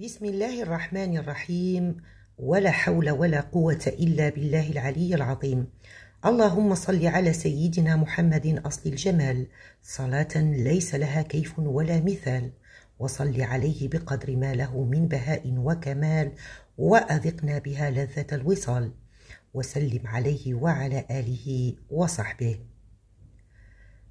بسم الله الرحمن الرحيم ولا حول ولا قوة إلا بالله العلي العظيم اللهم صل على سيدنا محمد أصل الجمال صلاة ليس لها كيف ولا مثال وصل عليه بقدر ما له من بهاء وكمال وأذقنا بها لذة الوصال وسلم عليه وعلى آله وصحبه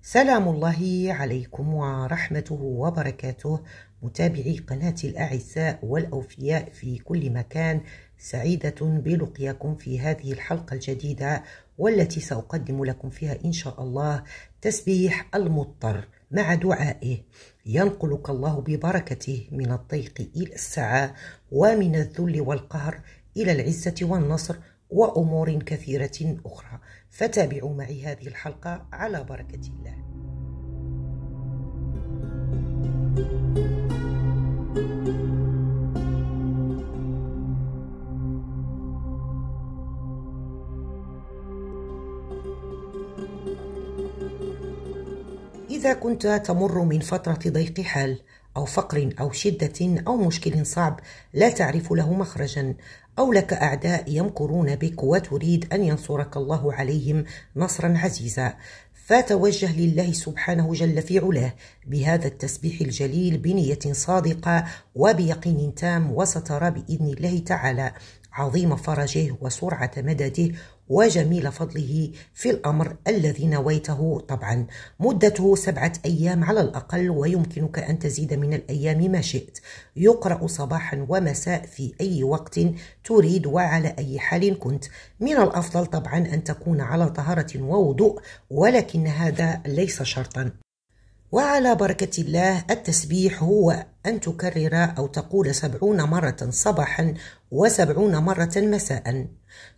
سلام الله عليكم ورحمته وبركاته متابعي قناة الأعزاء والأوفياء في كل مكان سعيدة بلقياكم في هذه الحلقة الجديدة والتي سأقدم لكم فيها إن شاء الله تسبيح المضطر مع دعائه ينقلك الله ببركته من الضيق إلى السعة ومن الذل والقهر إلى العزة والنصر وأمور كثيرة أخرى فتابعوا معي هذه الحلقة على بركة الله إذا كنت تمر من فترة ضيق حال أو فقر أو شدة أو مشكل صعب لا تعرف له مخرجا أو لك أعداء يمكرون بك وتريد أن ينصرك الله عليهم نصرا عزيزا فتوجه لله سبحانه جل في علاه بهذا التسبيح الجليل بنية صادقة وبيقين تام وسترى بإذن الله تعالى عظيم فرجه وسرعة مدده وجميل فضله في الأمر الذي نويته طبعا مدته سبعة أيام على الأقل ويمكنك أن تزيد من الأيام ما شئت يقرأ صباحا ومساء في أي وقت تريد وعلى أي حال كنت من الأفضل طبعا أن تكون على طهارة ووضوء ولكن هذا ليس شرطا وعلى بركة الله التسبيح هو أن تكرر أو تقول سبعون مرة صباحا وسبعون مرة مساء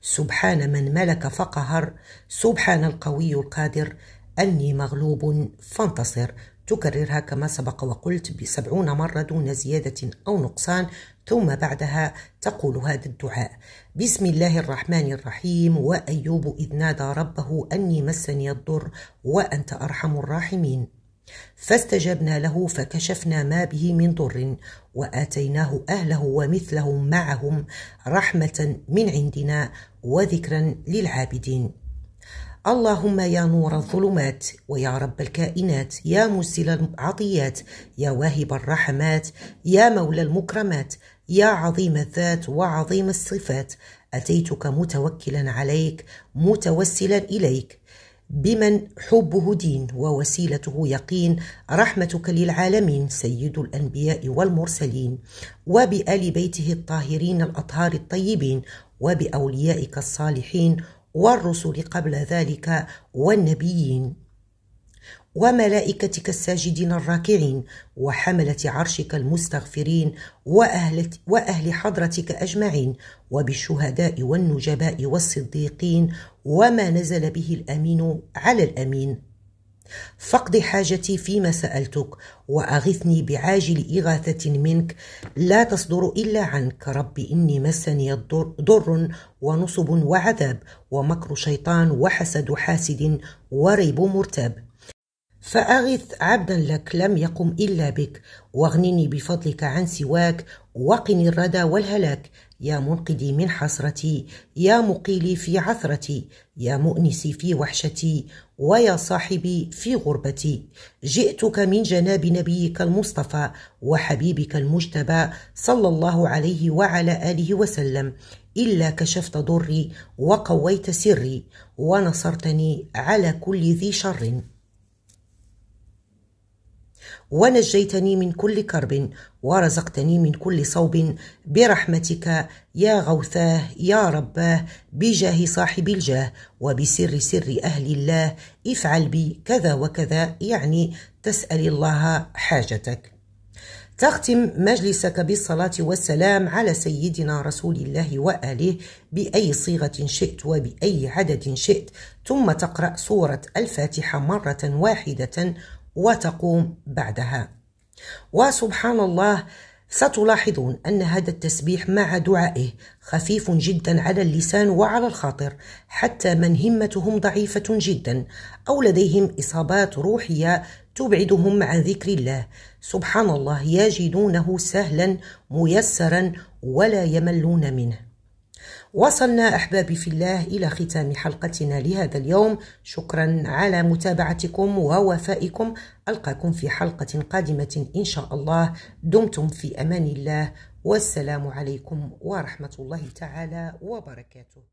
سبحان من ملك فقهر سبحان القوي القادر أني مغلوب فانتصر تكررها كما سبق وقلت بسبعون مرة دون زيادة أو نقصان ثم بعدها تقول هذا الدعاء بسم الله الرحمن الرحيم وأيوب إذ نادى ربه أني مسني الضر وأنت أرحم الراحمين فاستجبنا له فكشفنا ما به من ضر واتيناه اهله ومثلهم معهم رحمه من عندنا وذكرا للعابدين اللهم يا نور الظلمات ويا رب الكائنات يا مسل العطيات يا واهب الرحمات يا مولى المكرمات يا عظيم الذات وعظيم الصفات اتيتك متوكلا عليك متوسلا اليك بمن حبه دين ووسيلته يقين رحمتك للعالمين سيد الانبياء والمرسلين وبال بيته الطاهرين الاطهار الطيبين وباوليائك الصالحين والرسل قبل ذلك والنبيين وملائكتك الساجدين الراكعين وحملة عرشك المستغفرين وأهل, وأهل حضرتك أجمعين وبالشهداء والنجباء والصديقين وما نزل به الأمين على الأمين فاقض حاجتي فيما سألتك وأغثني بعاجل إغاثة منك لا تصدر إلا عنك رب إني مسني ضر ونصب وعذاب ومكر شيطان وحسد حاسد وريب مرتاب فأغث عبدا لك لم يقم إلا بك واغنني بفضلك عن سواك وقني الردى والهلاك يا منقدي من حسرتي يا مقيلي في عثرتي يا مؤنسي في وحشتي ويا صاحبي في غربتي جئتك من جناب نبيك المصطفى وحبيبك المجتبى صلى الله عليه وعلى آله وسلم إلا كشفت ضري وقويت سري ونصرتني على كل ذي شر ونجيتني من كل كرب ورزقتني من كل صوب برحمتك يا غوثاه يا رباه بجاه صاحب الجاه وبسر سر أهل الله افعل بي كذا وكذا يعني تسأل الله حاجتك تختم مجلسك بالصلاة والسلام على سيدنا رسول الله وآله بأي صيغة شئت وبأي عدد شئت ثم تقرأ سورة الفاتحة مرة واحدة وتقوم بعدها وسبحان الله ستلاحظون أن هذا التسبيح مع دعائه خفيف جدا على اللسان وعلى الخاطر حتى من همتهم ضعيفة جدا أو لديهم إصابات روحية تبعدهم عن ذكر الله سبحان الله يجدونه سهلا ميسرا ولا يملون منه وصلنا أحبابي في الله إلى ختام حلقتنا لهذا اليوم شكرا على متابعتكم ووفائكم ألقاكم في حلقة قادمة إن شاء الله دمتم في أمان الله والسلام عليكم ورحمة الله تعالى وبركاته